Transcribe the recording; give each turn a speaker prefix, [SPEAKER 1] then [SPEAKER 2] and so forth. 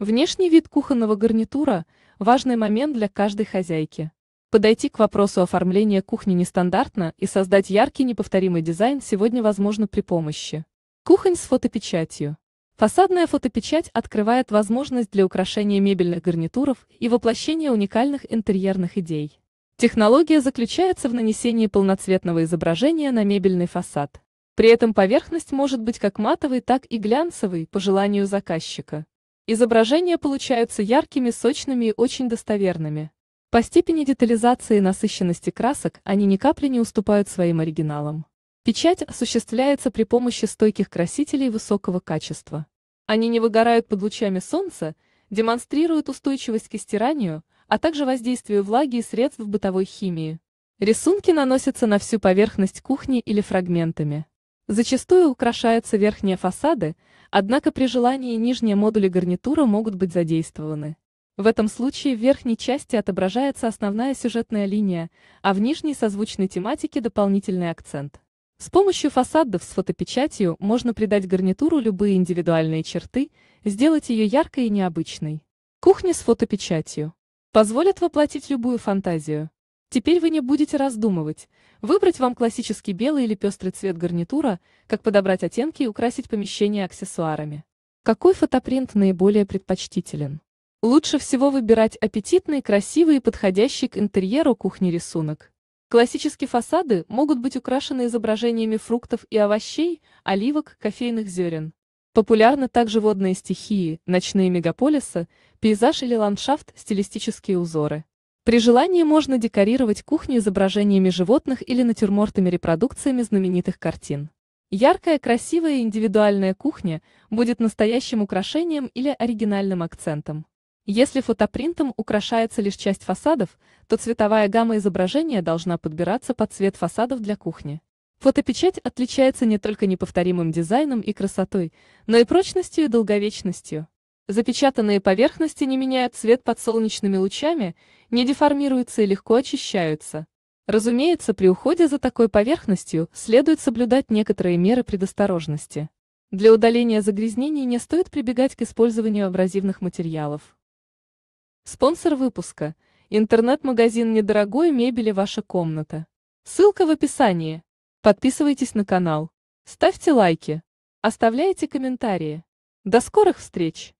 [SPEAKER 1] Внешний вид кухонного гарнитура – важный момент для каждой хозяйки. Подойти к вопросу оформления кухни нестандартно и создать яркий неповторимый дизайн сегодня возможно при помощи. Кухонь с фотопечатью. Фасадная фотопечать открывает возможность для украшения мебельных гарнитуров и воплощения уникальных интерьерных идей. Технология заключается в нанесении полноцветного изображения на мебельный фасад. При этом поверхность может быть как матовой, так и глянцевой, по желанию заказчика. Изображения получаются яркими, сочными и очень достоверными. По степени детализации и насыщенности красок они ни капли не уступают своим оригиналам. Печать осуществляется при помощи стойких красителей высокого качества. Они не выгорают под лучами солнца, демонстрируют устойчивость к стиранию, а также воздействию влаги и средств бытовой химии. Рисунки наносятся на всю поверхность кухни или фрагментами. Зачастую украшаются верхние фасады, однако при желании нижние модули гарнитура могут быть задействованы. В этом случае в верхней части отображается основная сюжетная линия, а в нижней созвучной тематике дополнительный акцент. С помощью фасадов с фотопечатью можно придать гарнитуру любые индивидуальные черты, сделать ее яркой и необычной. Кухня с фотопечатью позволит воплотить любую фантазию. Теперь вы не будете раздумывать, выбрать вам классический белый или пестрый цвет гарнитура, как подобрать оттенки и украсить помещение аксессуарами. Какой фотопринт наиболее предпочтителен? Лучше всего выбирать аппетитный, красивый и подходящий к интерьеру кухни рисунок. Классические фасады могут быть украшены изображениями фруктов и овощей, оливок, кофейных зерен. Популярны также водные стихии, ночные мегаполисы, пейзаж или ландшафт, стилистические узоры. При желании можно декорировать кухню изображениями животных или натюрмортами репродукциями знаменитых картин. Яркая, красивая и индивидуальная кухня будет настоящим украшением или оригинальным акцентом. Если фотопринтом украшается лишь часть фасадов, то цветовая гамма изображения должна подбираться под цвет фасадов для кухни. Фотопечать отличается не только неповторимым дизайном и красотой, но и прочностью и долговечностью. Запечатанные поверхности не меняют цвет под солнечными лучами, не деформируются и легко очищаются. Разумеется, при уходе за такой поверхностью следует соблюдать некоторые меры предосторожности. Для удаления загрязнений не стоит прибегать к использованию абразивных материалов. Спонсор выпуска – интернет-магазин недорогой мебели «Ваша комната». Ссылка в описании. Подписывайтесь на канал. Ставьте лайки. Оставляйте комментарии. До скорых встреч!